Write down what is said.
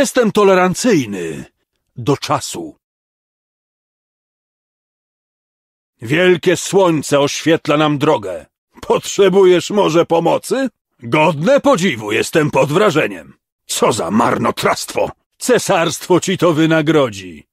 Jestem tolerancyjny. Do czasu. Wielkie słońce oświetla nam drogę. Potrzebujesz może pomocy? Godne podziwu, jestem pod wrażeniem. Co za marnotrawstwo! Cesarstwo ci to wynagrodzi.